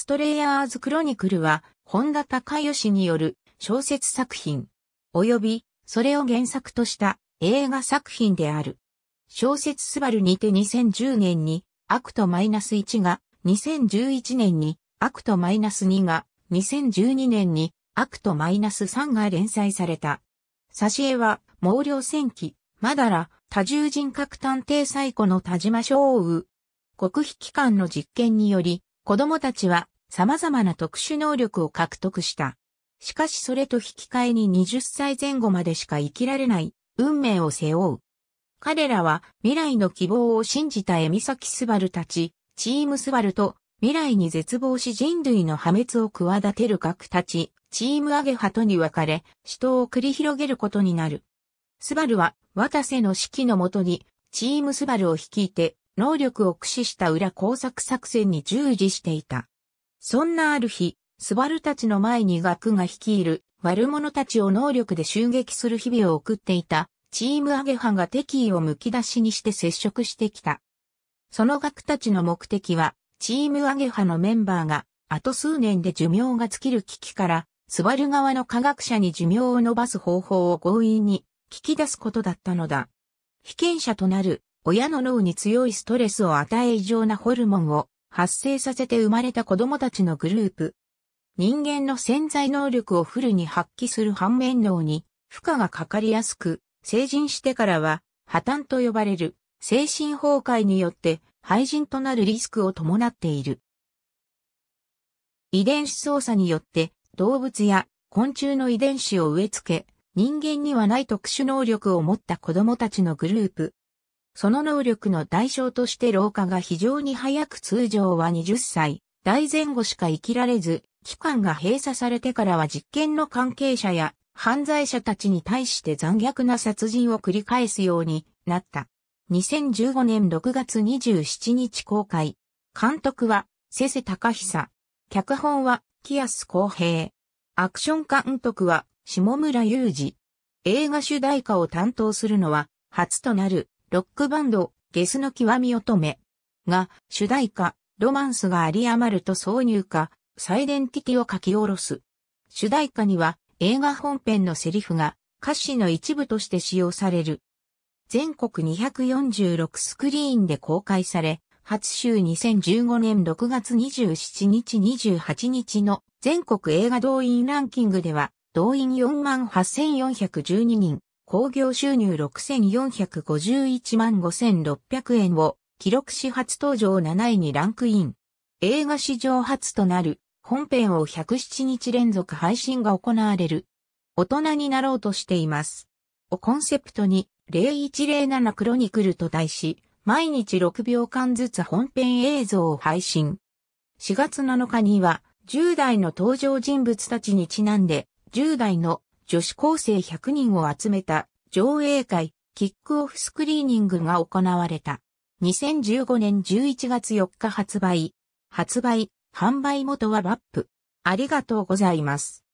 ストレイヤーズ・クロニクルは、本田隆義による小説作品、及び、それを原作とした映画作品である。小説スバルにて2010年に、アクトマイナス1が、2011年に、アクトマイナス2が、2012年に、アクトマイナス3が連載された。挿絵は、毛量戦記、まだら、多重人格探偵最古の田島昭雨。極秘機関の実験により、子供たちは様々な特殊能力を獲得した。しかしそれと引き換えに20歳前後までしか生きられない運命を背負う。彼らは未来の希望を信じたエミサキスバルたち、チームスバルと未来に絶望し人類の破滅を企てる核たち、チームアゲハとに分かれ、死闘を繰り広げることになる。スバルは、渡瀬の指揮のもとに、チームスバルを率いて、能力を駆使した裏工作作戦に従事していた。そんなある日、スバルたちの前に学が率いる悪者たちを能力で襲撃する日々を送っていたチームアゲハが敵意をむき出しにして接触してきた。その学たちの目的は、チームアゲハのメンバーが、あと数年で寿命が尽きる危機から、スバル側の科学者に寿命を伸ばす方法を強引に聞き出すことだったのだ。被験者となる親の脳に強いストレスを与え異常なホルモンを発生させて生まれた子供たちのグループ。人間の潜在能力をフルに発揮する反面脳に負荷がかかりやすく、成人してからは破綻と呼ばれる精神崩壊によって廃人となるリスクを伴っている。遺伝子操作によって動物や昆虫の遺伝子を植え付け、人間にはない特殊能力を持った子供たちのグループ、その能力の代償として老化が非常に早く通常は20歳、代前後しか生きられず、期間が閉鎖されてからは実験の関係者や犯罪者たちに対して残虐な殺人を繰り返すようになった。2015年6月27日公開。監督は、瀬瀬隆久。脚本は、木安公平。アクション監督は、下村雄二。映画主題歌を担当するのは、初となる、ロックバンド、ゲスの極み乙女が、主題歌、ロマンスがあり余ると挿入歌、サイデンティティを書き下ろす。主題歌には、映画本編のセリフが、歌詞の一部として使用される。全国246スクリーンで公開され、初週2015年6月27日28日の全国映画動員ランキングでは、動員48,412人、興行収入6451万5600円を記録し初登場7位にランクイン。映画史上初となる本編を107日連続配信が行われる。大人になろうとしています。をコンセプトに0107クロニクルと題し、毎日6秒間ずつ本編映像を配信。4月7日には10代の登場人物たちにちなんで10代の女子高生100人を集めた上映会キックオフスクリーニングが行われた。2015年11月4日発売。発売、販売元はバップ。ありがとうございます。